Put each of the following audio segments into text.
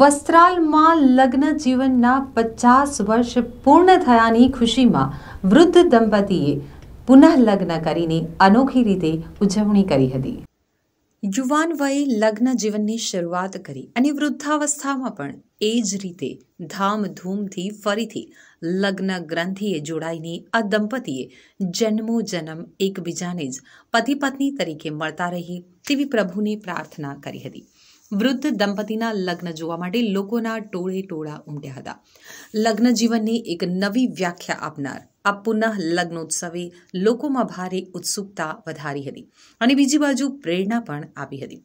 વસ્ત્રાલમાં લગ્ન જીવનના પચાસ વર્ષ પૂર્ણ થયાની ખુશીમાં વૃદ્ધ દંપતીએ પુનઃ લગ્ન કરીને અનોખી રીતે ઉજવણી કરી હતી યુવાન વયે લગ્ન જીવનની શરૂઆત કરી અને વૃદ્ધાવસ્થામાં પણ એ જ રીતે ધામધૂમથી ફરીથી લગ્ન ગ્રંથિએ જોડાઈને આ દંપતીએ જન્મો જન્મ એકબીજાને જ પતિ પત્ની તરીકે મળતા રહી તેવી પ્રભુની પ્રાર્થના કરી હતી વૃદ્ધ દંપતીના લગ્ન જોવા માટે લોકોના ટોળે ટોળા ઉમટ્યા હતા લગ્ન જીવનની એક નવી વ્યાખ્યા આપનાર આ પુનઃ લગ્નોત્સવે લોકોમાં ભારે ઉત્સુકતા વધારી હતી અને બીજી બાજુ પ્રેરણા પણ આપી હતી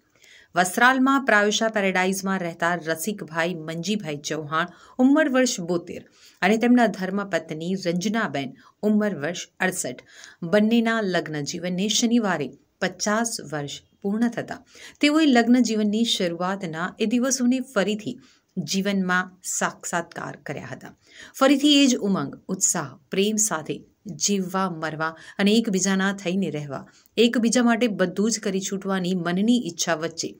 વસ્ત્રાલમાં પ્રાયુષા પેરેડાઇઝમાં રહેતા રસિકભાઈ મંજીભાઈ ચૌહાણ ઉંમર વર્ષ બોતેર અને તેમના ધર્મપત્ની રંજનાબેન ઉંમર વર્ષ અડસઠ બંનેના લગ્ન જીવનને શનિવારે પચાસ વર્ષ પૂર્ણ થતા તેઓએ લગ્ન જીવનની શરૂઆતના એ દિવસોને ફરીથી જીવનમાં સાક્ષાત્કાર કર્યા હતા ફરીથી એ જ ઉમંગ ઉત્સાહ પ્રેમ સાથે જીવવા મરવા અને એકબીજાના થઈને રહેવા એકબીજા માટે બધું જ કરી છૂટવાની મનની ઈચ્છા વચ્ચે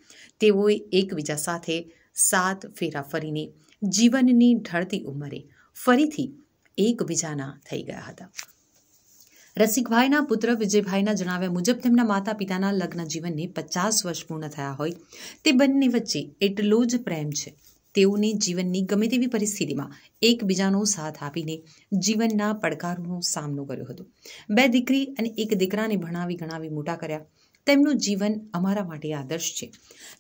તેઓએ એકબીજા સાથે સાત ફેરા ફરીને જીવનની ઢળતી ઉંમરે ફરીથી એકબીજાના થઈ ગયા હતા રસિકભાઈના પુત્ર વિજયભાઈના જણાવ્યા મુજબ તેમના માતા પિતાના લગ્ન જીવનને પચાસ વર્ષ પૂર્ણ થયા હોય તે બંને વચ્ચે એટલો જ પ્રેમ છે તેઓને જીવનની ગમે તેવી પરિસ્થિતિમાં એકબીજાનો સાથ આપીને જીવનના પડકારોનો સામનો કર્યો હતો બે દીકરી અને એક દીકરાને ભણાવી ગણાવી મોટા કર્યા તેમનું જીવન અમારા માટે આદર્શ છે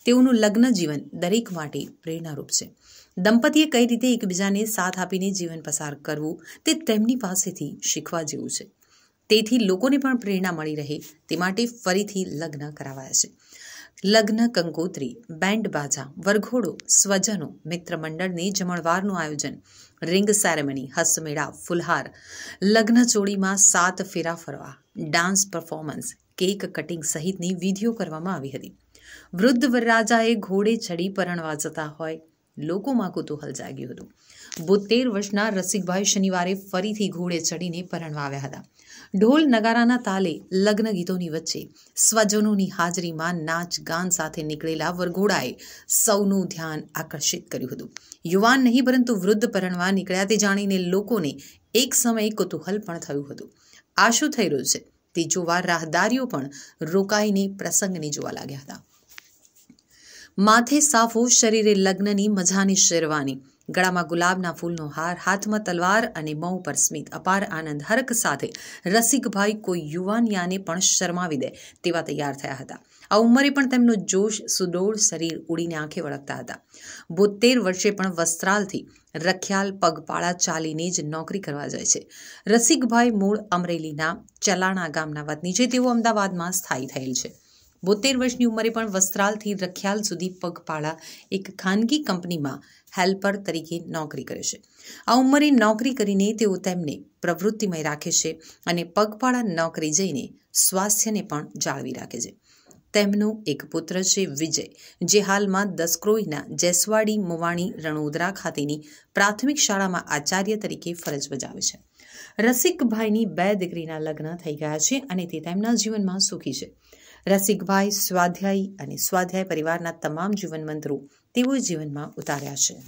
તેઓનું લગ્ન જીવન દરેક માટે પ્રેરણારૂપ છે દંપતીએ કઈ રીતે એકબીજાને સાથ આપીને જીવન પસાર કરવું તે તેમની પાસેથી શીખવા જેવું છે તેથી લોકોને પણ પ્રેરણા મળી રહે તે માટે ફરીથી લગ્ન કરાવાયા છે લગ્ન કંકોત્રી બેન્ડ બાજા વરઘોડો સ્વજનો મિત્ર મંડળને જમણવારનું આયોજન રિંગ સેરેમની હસમેળા ફુલહાર લગ્ન ચોડીમાં સાત ફેરા ફરવા ડાન્સ પરફોર્મન્સ કેક કટિંગ સહિતની વિધિઓ કરવામાં આવી હતી વૃદ્ધ વરરાજાએ ઘોડે ચડી પરણવા જતા હોય લોકોમાં કુતૂહલ જાગ્યું હતું બોતેર વર્ષના રસિકભાઈ શનિવારે ફરીથી ઘોડે ચડીને પરણવા આવ્યા હતા ઢોલ નગારાના તાલે લગ્ન ગીતોની વચ્ચે સ્વજનોની હાજરીમાં નાચ ગાન સાથે નીકળેલા વરઘોડાએ સૌનું ધ્યાન આકર્ષિત કર્યું હતું યુવાન નહીં પરંતુ વૃદ્ધ પરણવા નીકળ્યા તે જાણીને લોકોને એક સમયે કુતૂહલ પણ થયું હતું આ શું થઈ રહ્યું છે તે જોવા રાહદારીઓ પણ રોકાઈને પ્રસંગને જોવા લાગ્યા હતા માથે સાફો શરીરે લગ્નની મજાની શેરવાની ગળામાં ગુલાબના ફૂલનો હાર હાથમાં તલવાર અને મોં પર સ્મિત અપાર આનંદ હરક સાથે રસિકભાઈ કોઈ યુવાનિયાને પણ શરમાવી દે તેવા તૈયાર થયા હતા આ ઉંમરે પણ તેમનો જોશ સુડોળ શરીર ઉડીને આંખે વળગતા હતા બોતેર વર્ષે પણ વસ્ત્રાલથી રખ્યાલ પગપાળા ચાલીને જ નોકરી કરવા જાય છે રસિકભાઈ મૂળ અમરેલીના ચલાણા ગામના વતની છે તેઓ અમદાવાદમાં સ્થાયી થયેલ છે બોતેર વર્ષની ઉંમરે પણ વસ્ત્રાલથી રખ્યાલ સુધી પગપાળા એક ખાનગી કંપનીમાં હેલ્પર તરીકે નોકરી કરે છે આ ઉંમરે નોકરી કરીને તેઓ તેમને પ્રવૃત્તિમય રાખે છે અને પગપાળા નોકરી જઈને સ્વાસ્થ્યને પણ જાળવી રાખે છે તેમનો એક પુત્ર છે વિજય જે હાલમાં દસક્રોઈના જેસવાડી મુવાણી રણોદરા ખાતેની પ્રાથમિક શાળામાં આચાર્ય તરીકે ફરજ બજાવે છે રસિકભાઈની બે દીકરીના લગ્ન થઈ ગયા છે અને તે તેમના જીવનમાં સુખી છે રસિકભાઈ સ્વાધ્યાયી અને સ્વાધ્યાય પરિવારના તમામ જીવન મંત્રો તેઓએ જીવનમાં ઉતાર્યા છે